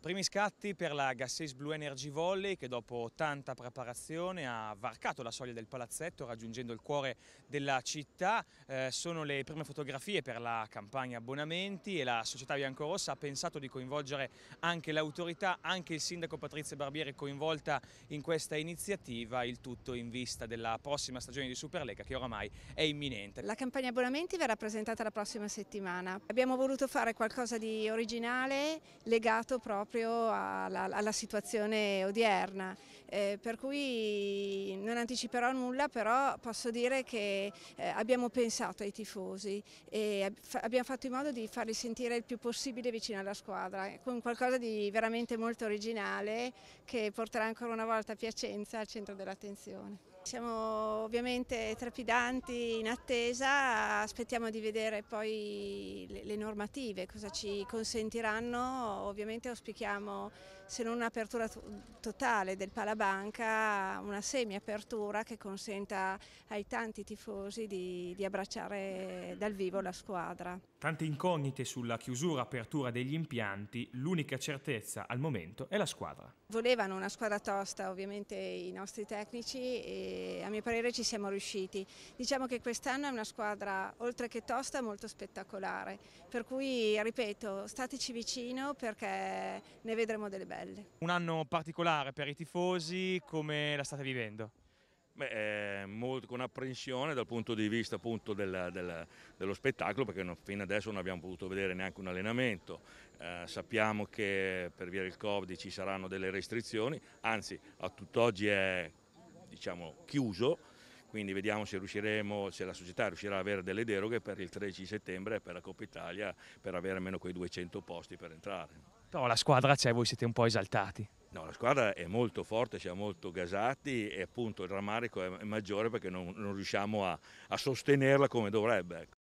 Primi scatti per la Gasseis Blue Energy Volley che dopo tanta preparazione ha varcato la soglia del palazzetto raggiungendo il cuore della città. Eh, sono le prime fotografie per la campagna abbonamenti e la società biancorossa ha pensato di coinvolgere anche l'autorità, anche il sindaco Patrizia Barbieri coinvolta in questa iniziativa, il tutto in vista della prossima stagione di Superlega che oramai è imminente. La campagna abbonamenti verrà presentata la prossima settimana. Abbiamo voluto fare qualcosa di originale legato proprio proprio alla, alla situazione odierna. Eh, per cui non anticiperò nulla, però posso dire che eh, abbiamo pensato ai tifosi e ab abbiamo fatto in modo di farli sentire il più possibile vicino alla squadra, eh, con qualcosa di veramente molto originale che porterà ancora una volta Piacenza al centro dell'attenzione. Siamo ovviamente trepidanti, in attesa, aspettiamo di vedere poi le normative, cosa ci consentiranno. Ovviamente auspichiamo, se non un'apertura totale del Palabanca, una semi-apertura che consenta ai tanti tifosi di, di abbracciare dal vivo la squadra. Tante incognite sulla chiusura e apertura degli impianti, l'unica certezza al momento è la squadra. Volevano una squadra tosta ovviamente i nostri tecnici e a mio parere ci siamo riusciti. Diciamo che quest'anno è una squadra oltre che tosta molto spettacolare, per cui ripeto stateci vicino perché ne vedremo delle belle. Un anno particolare per i tifosi, come la state vivendo? Beh, molto, con apprensione dal punto di vista appunto della, della, dello spettacolo perché non, fino adesso non abbiamo potuto vedere neanche un allenamento, eh, sappiamo che per via del Covid ci saranno delle restrizioni, anzi a tutt'oggi è diciamo, chiuso, quindi vediamo se, se la società riuscirà ad avere delle deroghe per il 13 settembre per la Coppa Italia per avere almeno quei 200 posti per entrare. Però la squadra c'è, voi siete un po' esaltati la squadra è molto forte, siamo molto gasati e appunto il rammarico è maggiore perché non, non riusciamo a, a, sostenerla come dovrebbe. Ecco.